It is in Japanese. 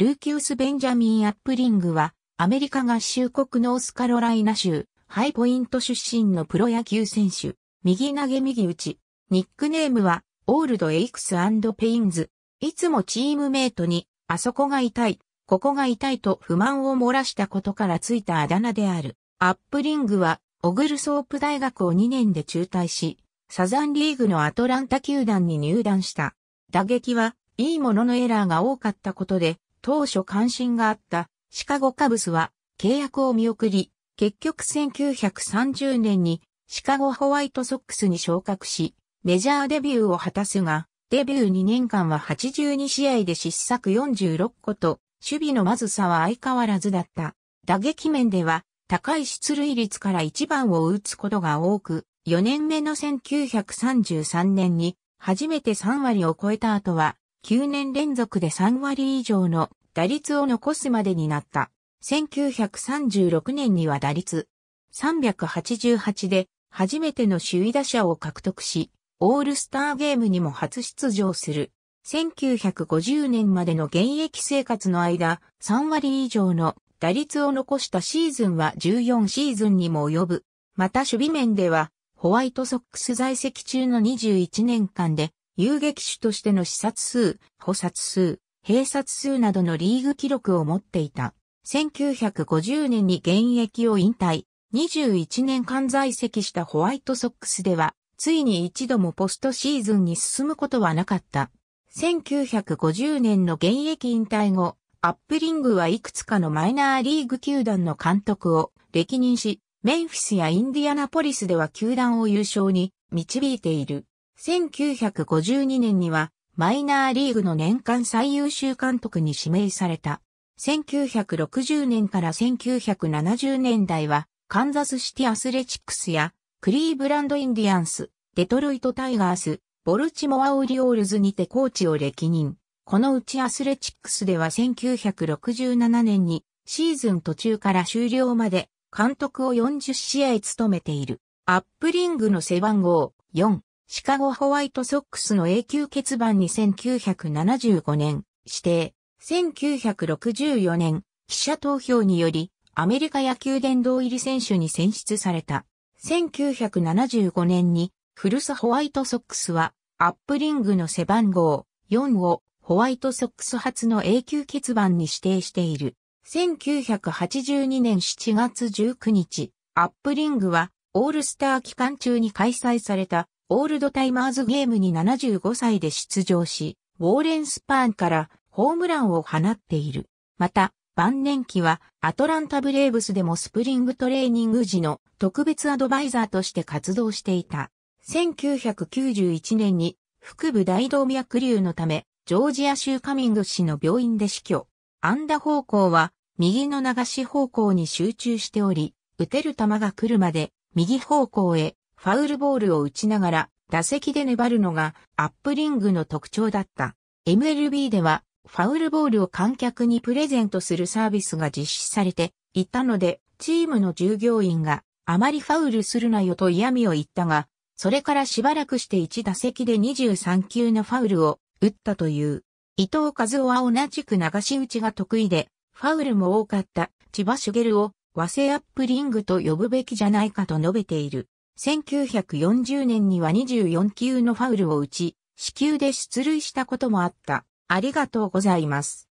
ルーキウス・ベンジャミン・アップリングは、アメリカ合衆国ノースカロライナ州、ハイポイント出身のプロ野球選手、右投げ右打ち、ニックネームは、オールド・エイクスペインズ。いつもチームメイトに、あそこが痛い、ここが痛いと不満を漏らしたことからついたあだ名である。アップリングは、オグルソープ大学を2年で中退し、サザンリーグのアトランタ球団に入団した。打撃は、いいもののエラーが多かったことで、当初関心があったシカゴカブスは契約を見送り、結局1930年にシカゴホワイトソックスに昇格し、メジャーデビューを果たすが、デビュー2年間は82試合で失策46個と、守備のまずさは相変わらずだった。打撃面では、高い出塁率から1番を打つことが多く、4年目の1933年に初めて3割を超えた後は9年連続で3割以上の打率を残すまでになった。1936年には打率388で初めての首位打者を獲得し、オールスターゲームにも初出場する。1950年までの現役生活の間、3割以上の打率を残したシーズンは14シーズンにも及ぶ。また守備面では、ホワイトソックス在籍中の21年間で遊撃手としての視察数、捕殺数、閉殺数などのリーグ記録を持っていた。1950年に現役を引退、21年間在籍したホワイトソックスでは、ついに一度もポストシーズンに進むことはなかった。1950年の現役引退後、アップリングはいくつかのマイナーリーグ球団の監督を歴任し、メンフィスやインディアナポリスでは球団を優勝に導いている。1952年にはマイナーリーグの年間最優秀監督に指名された。1960年から1970年代はカンザスシティアスレチックスやクリーブランドインディアンス、デトロイトタイガース、ボルチモアオリオールズにてコーチを歴任。このうちアスレチックスでは1967年にシーズン途中から終了まで監督を40試合務めている。アップリングの背番号4シカゴホワイトソックスの永久欠番に1975年指定、1964年記者投票によりアメリカ野球殿堂入り選手に選出された。1975年に古巣ホワイトソックスはアップリングの背番号4をホワイトソックス初の永久欠番に指定している。1982年7月19日、アップリングはオールスター期間中に開催されたオールドタイマーズゲームに75歳で出場し、ウォーレン・スパーンからホームランを放っている。また、晩年期はアトランタブレーブスでもスプリングトレーニング時の特別アドバイザーとして活動していた。1991年に腹部大動脈瘤のため、ジョージア州カミング市の病院で死去。安打方向は右の流し方向に集中しており、打てる球が来るまで右方向へファウルボールを打ちながら打席で粘るのがアップリングの特徴だった。MLB ではファウルボールを観客にプレゼントするサービスが実施されていたので、チームの従業員があまりファウルするなよと嫌味を言ったが、それからしばらくして1打席で23球のファウルを打ったという。伊藤和夫は同じく流し打ちが得意で、ファウルも多かった千葉茂を和製アップリングと呼ぶべきじゃないかと述べている。1940年には24球のファウルを打ち、死球で出塁したこともあった。ありがとうございます。